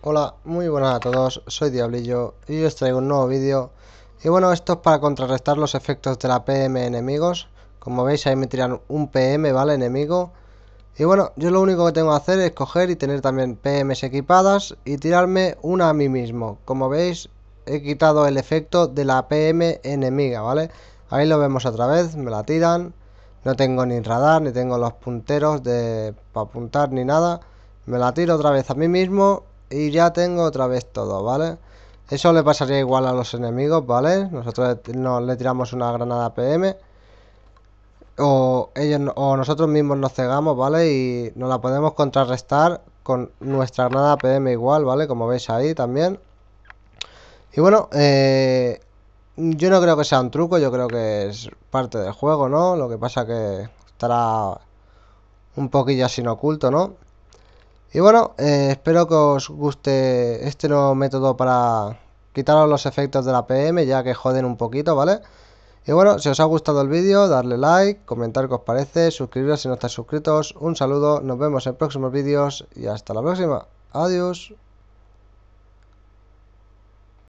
Hola, muy buenas a todos, soy Diablillo y os traigo un nuevo vídeo. Y bueno, esto es para contrarrestar los efectos de la PM enemigos. Como veis ahí me tiran un PM, ¿vale? Enemigo. Y bueno, yo lo único que tengo que hacer es coger y tener también PMs equipadas y tirarme una a mí mismo. Como veis, he quitado el efecto de la PM enemiga, ¿vale? Ahí lo vemos otra vez, me la tiran. No tengo ni radar, ni tengo los punteros de para apuntar ni nada. Me la tiro otra vez a mí mismo y ya tengo otra vez todo, ¿vale? Eso le pasaría igual a los enemigos, ¿vale? Nosotros le tiramos una granada PM. O, ellos, o nosotros mismos nos cegamos, ¿vale? Y nos la podemos contrarrestar con nuestra granada PM igual, ¿vale? Como veis ahí también. Y bueno, eh, yo no creo que sea un truco, yo creo que es parte del juego, ¿no? Lo que pasa que estará un poquillo sin oculto, ¿no? Y bueno, eh, espero que os guste este nuevo método para quitaros los efectos de la PM, ya que joden un poquito, ¿vale? Y bueno, si os ha gustado el vídeo, darle like, comentar qué os parece, suscribiros si no estáis suscritos. Un saludo, nos vemos en próximos vídeos y hasta la próxima. Adiós.